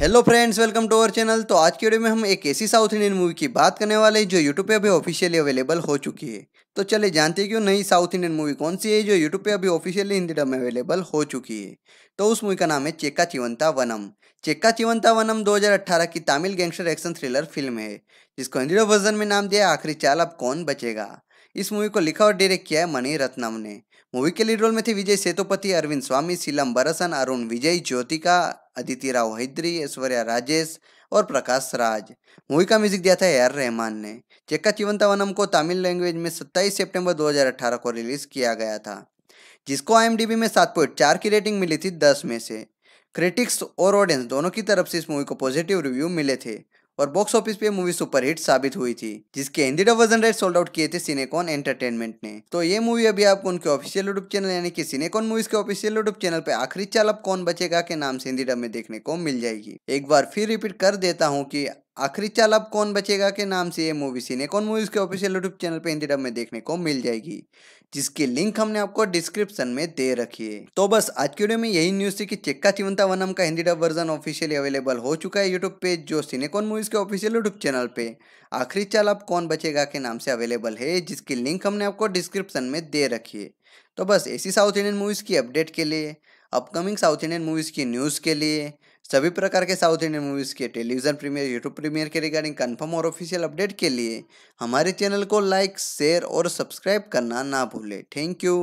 hello friends welcome to our channel तो आज की वीडियो में हम एक ऐसी साउथ इंडियन मूवी की बात करने वाले हैं जो यूट्यूब पे अभी ऑफिशियली अवेलेबल हो चुकी है तो चले जानते हैं कि नई साउथ इंडियन मूवी कौन सी है जो यूट्यूब पे अभी ऑफिशियली हिंदी डब में अवेलेबल हो चुकी है तो उस मूवी का नाम है चेक्का चिवंता वनम चेक्का चिवंता वनम दो की Tamil gangster action thriller film है जिसको हिंदी डब वर्जन में नाम दिया आखिरी चाल अब कौन बचेगा इस मूवी को लिखा और डायरेक्ट किया है मणि रत्नम ने मूवी के लीड रोल में थे विजय सेतुपति अरविंद स्वामी सीलम बरसन अरुण विजय ज्योतिका अदिति राव हैदरी ऐश्वर्या राजेश और प्रकाश राज मूवी का म्यूजिक दिया था ए रहमान ने चेक्का चिवंतावनम को तमिल लैंग्वेज में 27 सितंबर 2018 को रिलीज किया गया था जिसको आई में सात पॉइंट चार की रेटिंग मिली थी दस में से क्रिटिक्स और ऑडियंस दोनों की तरफ से इस मूवी को पॉजिटिव रिव्यू मिले थे और बॉक्स ऑफिस पे मूवी सुपर हिट साबित हुई थी जिसके Hindi dub version right sold out किए थे सिनेकॉन एंटरटेनमेंट ने तो ये मूवी अभी आपको उनके ऑफिशियल यूट्यूब चैनल यानी कि सिनेकॉन मूवीज के ऑफिशियल यूट्यूब चैनल पे आखिरी चाल कौन बचेगा के नाम से हिंदी डब में देखने को मिल जाएगी एक बार फिर रिपीट कर देता हूँ की आखिरी चाल अब कौन बचेगा के नाम से ये मूवी सिनेकॉन मूवीज के ऑफिशियल यूट्यूब चैनल पे हिंदी डब में देखने को मिल जाएगी जिसकी लिंक हमने आपको डिस्क्रिप्शन में दे रखी है तो बस आज की वीडियो में यही न्यूज थी कि चिक्का चिवंता वनम का Hindi dub version officially available हो चुका है यूट्यूब पे जो सिनेकॉन मूवीज के ऑफिशियल यूट्यूब चैनल पे आखिरी चाल अब कौन बचेगा के नाम से अवेलेबल है जिसकी लिंक हमने आपको डिस्क्रिप्शन में दे रखी है तो बस ऐसी साउथ इंडियन मूवीज़ की अपडेट के लिए अपकमिंग साउथ इंडियन मूवीज़ की न्यूज़ के लिए सभी प्रकार के साउथ इंडियन मूवीज़ के टेलीविज़न प्रीमियर यूट्यूब प्रीमियर के रिगार्डिंग कंफर्म और ऑफिशियल अपडेट के लिए हमारे चैनल को लाइक शेयर और सब्सक्राइब करना ना भूलें थैंक यू